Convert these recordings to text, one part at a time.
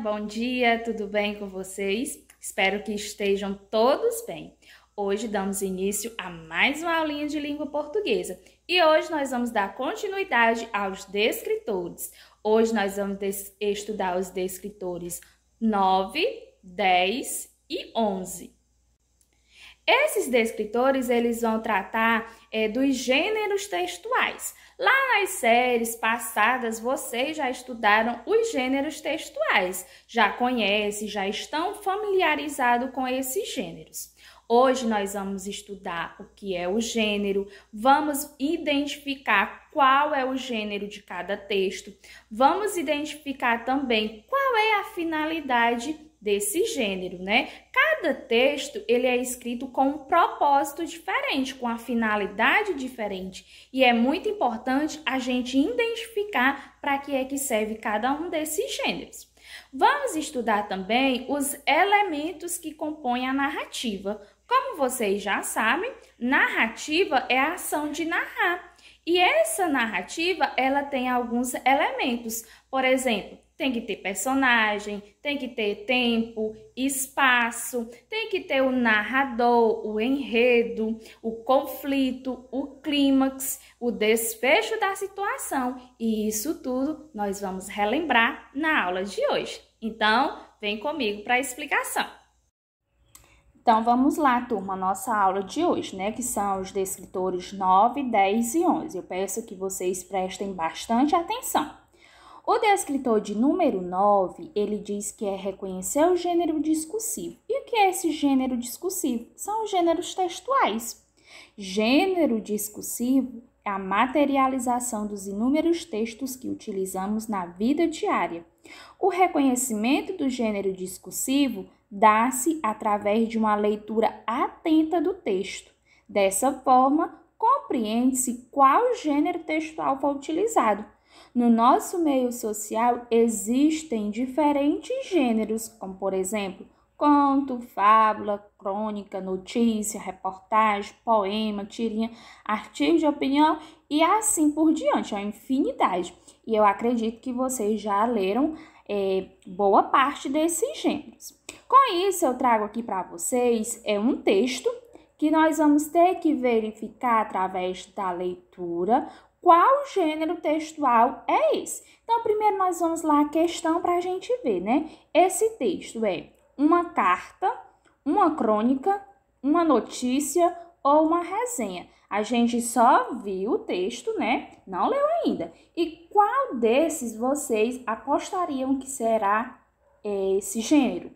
bom dia, tudo bem com vocês? Espero que estejam todos bem. Hoje damos início a mais uma aulinha de língua portuguesa e hoje nós vamos dar continuidade aos descritores. Hoje nós vamos estudar os descritores 9, 10 e 11. Esses descritores eles vão tratar é, dos gêneros textuais. Lá nas séries passadas vocês já estudaram os gêneros textuais, já conhecem, já estão familiarizados com esses gêneros. Hoje nós vamos estudar o que é o gênero, vamos identificar qual é o gênero de cada texto, vamos identificar também qual é a finalidade desse gênero, né? Cada texto ele é escrito com um propósito diferente, com a finalidade diferente, e é muito importante a gente identificar para que é que serve cada um desses gêneros. Vamos estudar também os elementos que compõem a narrativa. Como vocês já sabem, narrativa é a ação de narrar. E essa narrativa, ela tem alguns elementos. Por exemplo, tem que ter personagem, tem que ter tempo, espaço, tem que ter o narrador, o enredo, o conflito, o clímax, o desfecho da situação. E isso tudo nós vamos relembrar na aula de hoje. Então, vem comigo para a explicação. Então, vamos lá, turma, nossa aula de hoje, né? Que são os descritores 9, 10 e 11. Eu peço que vocês prestem bastante atenção. O descritor de número 9, ele diz que é reconhecer o gênero discursivo. E o que é esse gênero discursivo? São os gêneros textuais. Gênero discursivo é a materialização dos inúmeros textos que utilizamos na vida diária. O reconhecimento do gênero discursivo dá-se através de uma leitura atenta do texto. Dessa forma, compreende-se qual gênero textual foi utilizado no nosso meio social existem diferentes gêneros, como por exemplo, conto, fábula, crônica, notícia, reportagem, poema, tirinha, artigo de opinião e assim por diante, é a infinidade. E eu acredito que vocês já leram é, boa parte desses gêneros. Com isso, eu trago aqui para vocês é um texto que nós vamos ter que verificar através da leitura qual gênero textual é esse? Então, primeiro nós vamos lá à questão para a gente ver, né? Esse texto é uma carta, uma crônica, uma notícia ou uma resenha. A gente só viu o texto, né? Não leu ainda. E qual desses vocês apostariam que será esse gênero?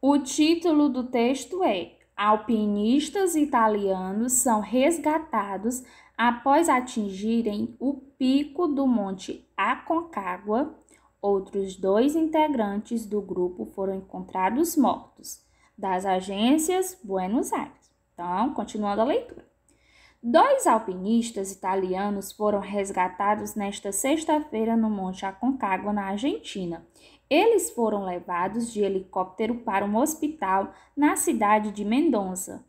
O título do texto é Alpinistas italianos são resgatados Após atingirem o pico do Monte Aconcagua, outros dois integrantes do grupo foram encontrados mortos, das agências Buenos Aires. Então, continuando a leitura. Dois alpinistas italianos foram resgatados nesta sexta-feira no Monte Aconcagua, na Argentina. Eles foram levados de helicóptero para um hospital na cidade de Mendonça,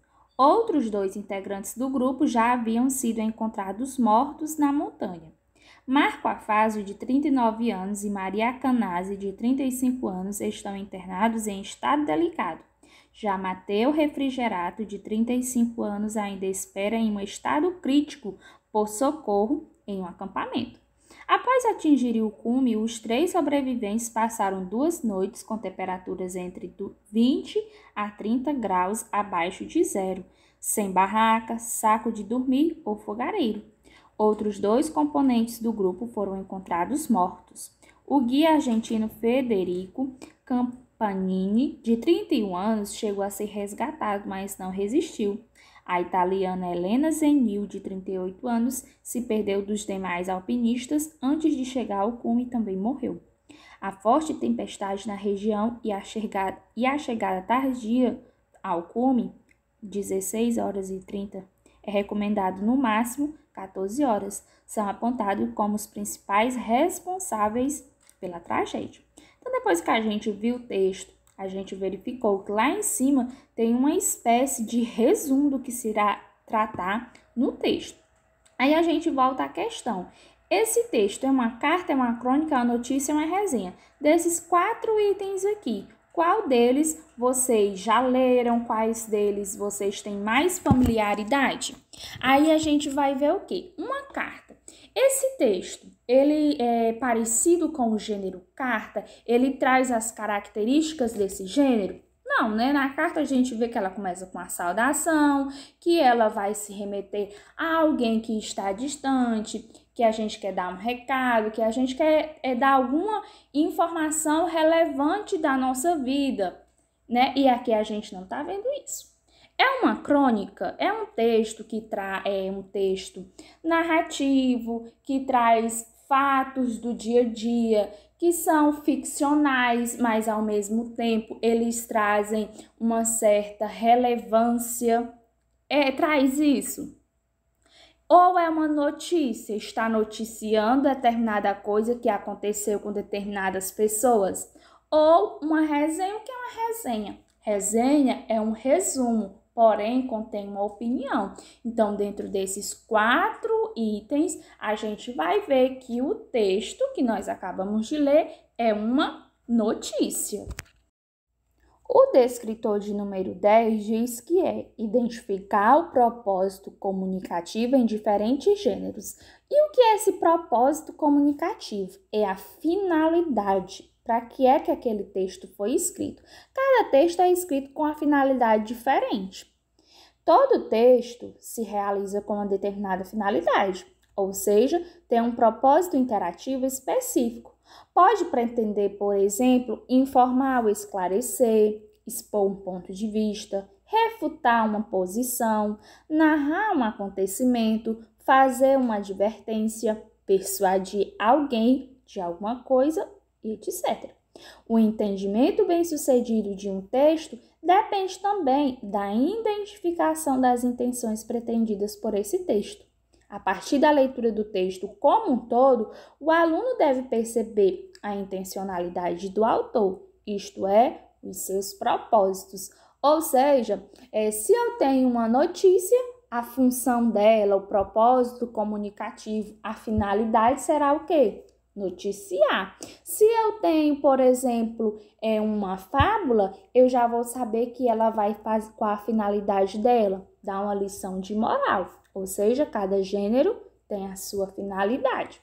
Outros dois integrantes do grupo já haviam sido encontrados mortos na montanha. Marco Afásio, de 39 anos, e Maria Canazzi, de 35 anos, estão internados em estado delicado. Já Mateu Refrigerato, de 35 anos, ainda espera em um estado crítico por socorro em um acampamento. Após atingir o cume, os três sobreviventes passaram duas noites com temperaturas entre 20 a 30 graus abaixo de zero, sem barraca, saco de dormir ou fogareiro. Outros dois componentes do grupo foram encontrados mortos. O guia argentino Federico Campanini, de 31 anos, chegou a ser resgatado, mas não resistiu. A italiana Helena Zenil, de 38 anos, se perdeu dos demais alpinistas antes de chegar ao cume e também morreu. A forte tempestade na região e a chegada, e a chegada tardia ao cume, 16 horas e 30, é recomendado no máximo 14 horas, são apontados como os principais responsáveis pela tragédia. Então, depois que a gente viu o texto, a gente verificou que lá em cima tem uma espécie de resumo do que se irá tratar no texto. Aí a gente volta à questão. Esse texto é uma carta, é uma crônica, é uma notícia, é uma resenha. Desses quatro itens aqui, qual deles vocês já leram? Quais deles vocês têm mais familiaridade? Aí a gente vai ver o quê? Uma carta esse texto, ele é parecido com o gênero carta? Ele traz as características desse gênero? Não, né? Na carta a gente vê que ela começa com a saudação, que ela vai se remeter a alguém que está distante, que a gente quer dar um recado, que a gente quer é, dar alguma informação relevante da nossa vida, né? E aqui a gente não está vendo isso. É uma crônica, é um texto que traz é um texto narrativo que traz fatos do dia a dia que são ficcionais, mas ao mesmo tempo eles trazem uma certa relevância. É, traz isso. Ou é uma notícia, está noticiando determinada coisa que aconteceu com determinadas pessoas. Ou uma resenha, o que é uma resenha? Resenha é um resumo, porém contém uma opinião. Então, dentro desses quatro itens, a gente vai ver que o texto que nós acabamos de ler é uma notícia. O descritor de número 10 diz que é identificar o propósito comunicativo em diferentes gêneros. E o que é esse propósito comunicativo? É a finalidade, para que é que aquele texto foi escrito? Cada texto é escrito com a finalidade diferente. Todo texto se realiza com uma determinada finalidade, ou seja, tem um propósito interativo específico. Pode pretender, por exemplo, informar ou esclarecer, expor um ponto de vista, refutar uma posição, narrar um acontecimento, fazer uma advertência, persuadir alguém de alguma coisa e etc. O entendimento bem-sucedido de um texto depende também da identificação das intenções pretendidas por esse texto. A partir da leitura do texto como um todo, o aluno deve perceber a intencionalidade do autor, isto é, os seus propósitos. Ou seja, eh, se eu tenho uma notícia, a função dela, o propósito comunicativo, a finalidade será o quê? noticiar. Se eu tenho, por exemplo, é uma fábula, eu já vou saber que ela vai fazer qual a finalidade dela, dar uma lição de moral. Ou seja, cada gênero tem a sua finalidade.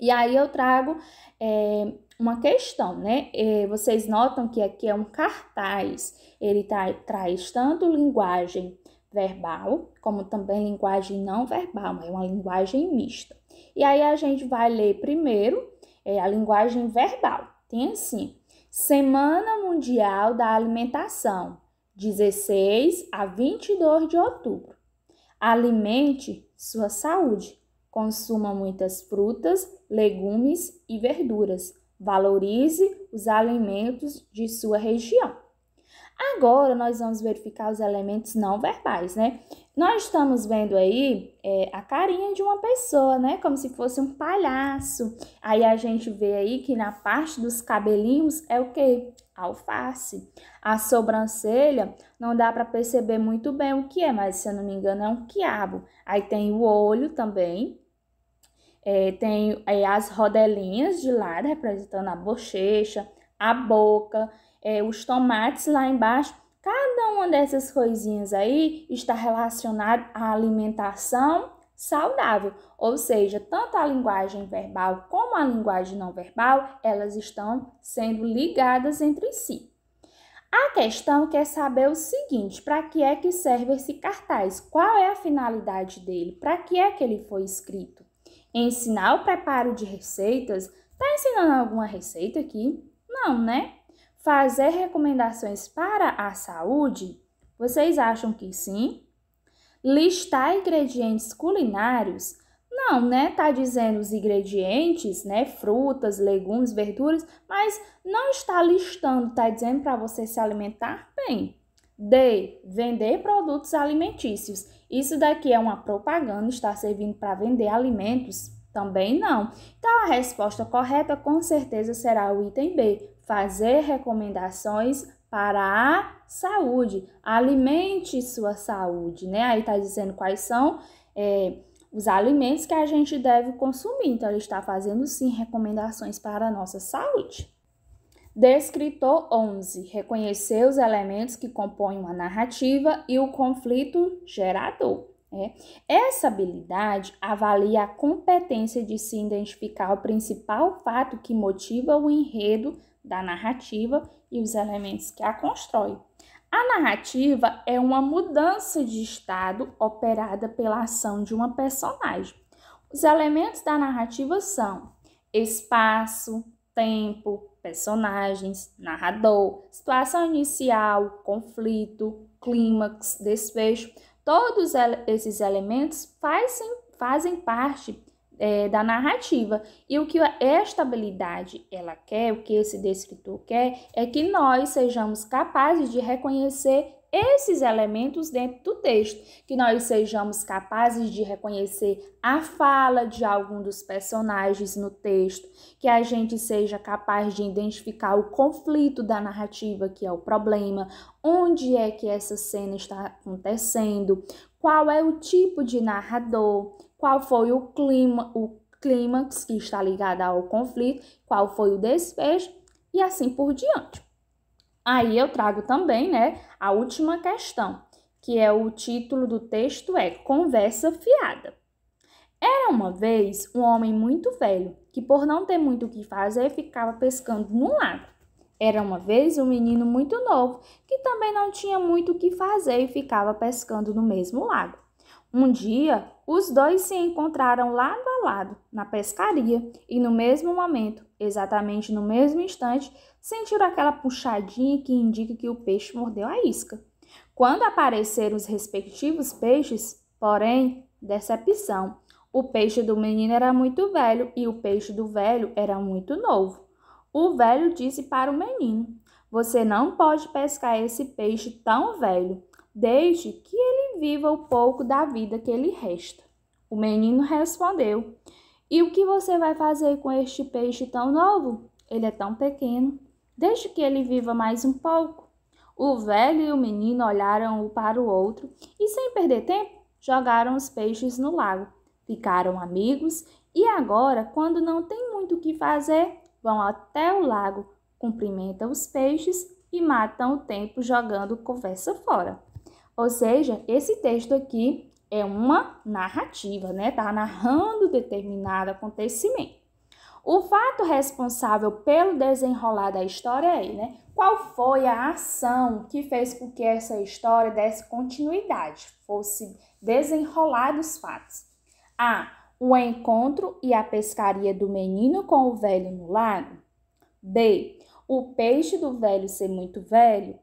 E aí eu trago é, uma questão, né? É, vocês notam que aqui é um cartaz. Ele tra traz tanto linguagem verbal como também linguagem não verbal, é uma linguagem mista. E aí a gente vai ler primeiro é, a linguagem verbal. Tem assim: Semana Mundial da Alimentação, 16 a 22 de outubro. Alimente sua saúde. Consuma muitas frutas, legumes e verduras. Valorize os alimentos de sua região. Agora nós vamos verificar os elementos não verbais, né? Nós estamos vendo aí é, a carinha de uma pessoa, né? Como se fosse um palhaço. Aí a gente vê aí que na parte dos cabelinhos é o quê? Alface. A sobrancelha não dá para perceber muito bem o que é, mas se eu não me engano é um quiabo. Aí tem o olho também. É, tem aí é, as rodelinhas de lado representando a bochecha, a boca, é, os tomates lá embaixo. Cada uma dessas coisinhas aí está relacionada à alimentação saudável, ou seja, tanto a linguagem verbal como a linguagem não verbal, elas estão sendo ligadas entre si. A questão quer é saber o seguinte: para que é que serve esse cartaz? Qual é a finalidade dele? Para que é que ele foi escrito? Ensinar o preparo de receitas? Está ensinando alguma receita aqui? Não, né? fazer recomendações para a saúde? Vocês acham que sim? Listar ingredientes culinários? Não, né? Tá dizendo os ingredientes, né? Frutas, legumes, verduras, mas não está listando, tá dizendo para você se alimentar bem. D. Vender produtos alimentícios. Isso daqui é uma propaganda, está servindo para vender alimentos? Também não. Então a resposta correta com certeza será o item B, fazer recomendações para a saúde. Alimente sua saúde, né? Aí tá dizendo quais são é, os alimentos que a gente deve consumir. Então, ele está fazendo sim recomendações para a nossa saúde. Descritor 11. Reconhecer os elementos que compõem uma narrativa e o conflito gerador. É. Essa habilidade avalia a competência de se identificar o principal fato que motiva o enredo da narrativa e os elementos que a constrói. A narrativa é uma mudança de estado operada pela ação de uma personagem. Os elementos da narrativa são espaço, tempo, personagens, narrador, situação inicial, conflito, clímax, desfecho Todos esses elementos fazem, fazem parte é, da narrativa. E o que esta habilidade ela quer, o que esse descritor quer, é que nós sejamos capazes de reconhecer esses elementos dentro do texto, que nós sejamos capazes de reconhecer a fala de algum dos personagens no texto, que a gente seja capaz de identificar o conflito da narrativa, que é o problema, onde é que essa cena está acontecendo, qual é o tipo de narrador, qual foi o clima, o clímax que está ligado ao conflito, qual foi o desfecho e assim por diante. Aí eu trago também, né, a última questão, que é o título do texto é Conversa fiada. Era uma vez um homem muito velho que por não ter muito o que fazer ficava pescando no lago. Era uma vez um menino muito novo que também não tinha muito o que fazer e ficava pescando no mesmo lago. Um dia, os dois se encontraram lado a lado na pescaria e no mesmo momento, exatamente no mesmo instante, sentiram aquela puxadinha que indica que o peixe mordeu a isca. Quando apareceram os respectivos peixes, porém, decepção. O peixe do menino era muito velho e o peixe do velho era muito novo. O velho disse para o menino: Você não pode pescar esse peixe tão velho, desde que ele viva o pouco da vida que lhe resta. O menino respondeu: E o que você vai fazer com este peixe tão novo? Ele é tão pequeno. Deixe que ele viva mais um pouco. O velho e o menino olharam um para o outro e, sem perder tempo, jogaram os peixes no lago. Ficaram amigos e agora, quando não tem muito o que fazer, vão até o lago, cumprimentam os peixes e matam o tempo jogando conversa fora. Ou seja, esse texto aqui é uma narrativa, né? Tá narrando determinado acontecimento. O fato responsável pelo desenrolar da história é, né? Qual foi a ação que fez com que essa história desse continuidade, fosse desenrolar dos fatos? A. O encontro e a pescaria do menino com o velho no lago. B. O peixe do velho ser muito velho.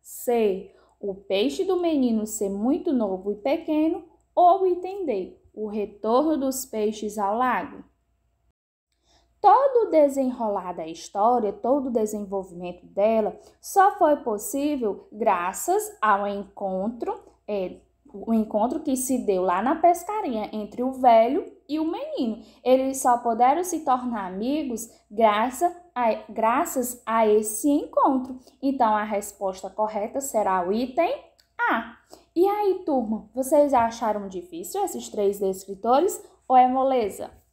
C. O peixe do menino ser muito novo e pequeno. Ou entender o retorno dos peixes ao lago todo o desenrolar da história, todo o desenvolvimento dela, só foi possível graças ao encontro, é, o encontro que se deu lá na pescaria entre o velho e o menino. Eles só puderam se tornar amigos graças a, graças a esse encontro. Então, a resposta correta será o item A. E aí, turma, vocês acharam difícil esses três descritores ou é moleza?